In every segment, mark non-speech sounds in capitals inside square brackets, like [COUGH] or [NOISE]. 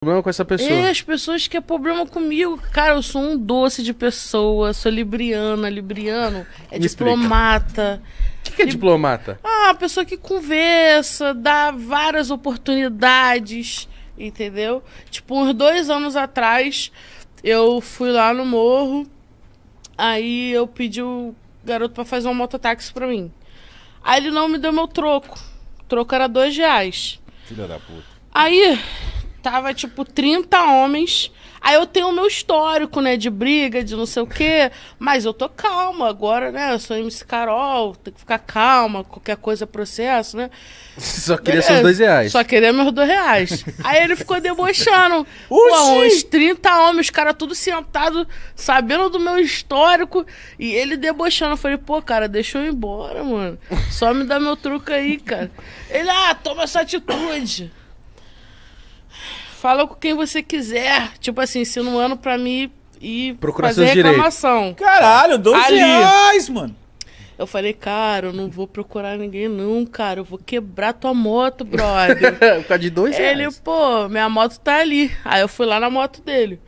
problema com essa pessoa. É, as pessoas que é problema comigo. Cara, eu sou um doce de pessoa, sou libriana, libriano é Me diplomata. O que, que, é Lib... diplomata? Ah, pessoa que conversa, dá várias oportunidades, entendeu? Tipo, uns dois anos atrás, eu fui lá no morro, aí eu pedi o garoto para fazer um mototáxi pra mim. Aí ele não me deu meu troco. O troco era dois reais. Filha da puta. Aí, Tava, tipo, 30 homens. Aí eu tenho o meu histórico, né, de briga, de não sei o quê. Mas eu tô calma agora, né? Eu sou MC Carol, tem que ficar calma, qualquer coisa é processo, né? [LAUGHS] Só queria seus é, dois reais. Só queria meus dois reais. Aí ele ficou debochando. [LAUGHS] Pô, uns 30 homens, os caras tudo sentado, sabendo do meu histórico. E ele debochando. Eu falei, pô, cara, deixa eu ir embora, mano. Só me dá meu truco aí, cara. Ele, ah, toma essa atitude fala com quem você quiser. Tipo assim, ano pra mim e procurar fazer seus reclamação. Direitos. Caralho, 12 Ali. reais, mano. Eu falei, cara, eu não vou procurar ninguém não, cara. Eu vou quebrar tua moto, brother. [LAUGHS] Por causa de dois Ele, pô, minha moto tá ali. Aí eu fui lá na moto dele.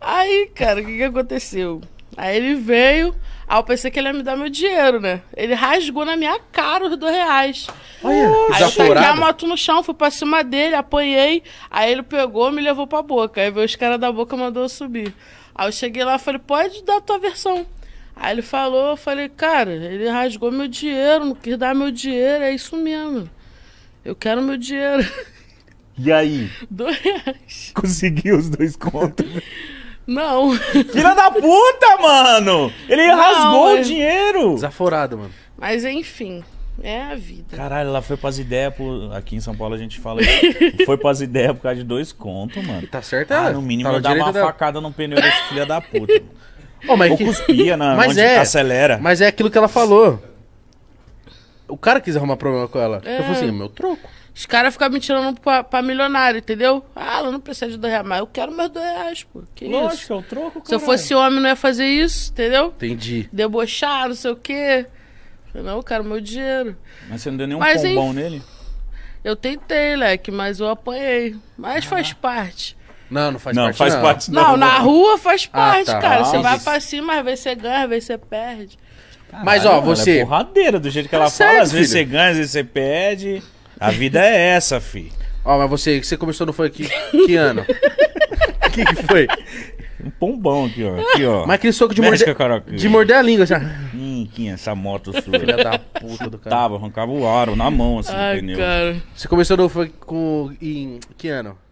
Aí, cara, o que que aconteceu? Aí ele veio, aí eu pensei que ele ia me dar meu dinheiro, né? Ele rasgou na minha cara os dois reais. Olha, aí eu a moto no chão, fui pra cima dele, apanhei. Aí ele pegou me levou pra boca. Aí veio os caras da boca mandou eu subir. Aí eu cheguei lá e falei, pode dar a tua versão. Aí ele falou, eu falei, cara, ele rasgou meu dinheiro, não quis dar meu dinheiro, é isso mesmo. Eu quero meu dinheiro. E aí? [LAUGHS] Dois reais. Consegui os dois contos. [LAUGHS] Não. Filha da puta, mano! Ele não, rasgou o é. dinheiro! Desaforado, mano. Mas enfim, é a vida. Caralho, ela foi pras ideias. Por... Aqui em São Paulo a gente fala isso. [LAUGHS] foi pras ideias por causa de dois contos, mano. Tá certo, é. ah, no mínimo tá eu uma da... facada no pneu desse filha da puta. Oh, [LAUGHS] mas Ou que... cuspia, na [LAUGHS] mas é, acelera. Mas é aquilo que ela falou. O cara quis arrumar problema com ela. É... Eu falei é. assim, meu troco. Os caras ficam me tirando pra, pra, milionário, entendeu? Ah, ela não precisa de dois reais, mas eu quero meus dois reais, pô. Que Lógico, isso? é o troco, cara. Se eu fosse homem, não ia fazer isso, entendeu? Entendi. Debochar, não sei o quê. Falei, Não, eu quero meu dinheiro. Mas você não deu nenhum mas, pombão enf... nele? Eu tentei, leque, mas eu apanhei. Mas ah. faz parte. Não, não faz não, parte. Faz não, parte não. não, na rua faz parte, ah, tá. cara. Ah, você isso. vai pra cima, às vezes você ganha, às vezes você perde. Caralho, mas, ó, é você. Ela é porradeira do jeito que ela é fala. Sério, às vezes você ganha, às vezes você perde. A vida é essa, fi. Ó, mas você, você começou, no funk que, que ano? O [LAUGHS] que, que foi? Um pombão aqui, ó. Aqui, ó. Mas aquele soco de Mexe morder, com a de morder a língua, assim. ó. Hum, Kim, essa moto sua. Filha da puta do cara. Tava, arrancava o aro na mão, assim, Ai, entendeu? cara. Você começou, no funk com. Em que ano?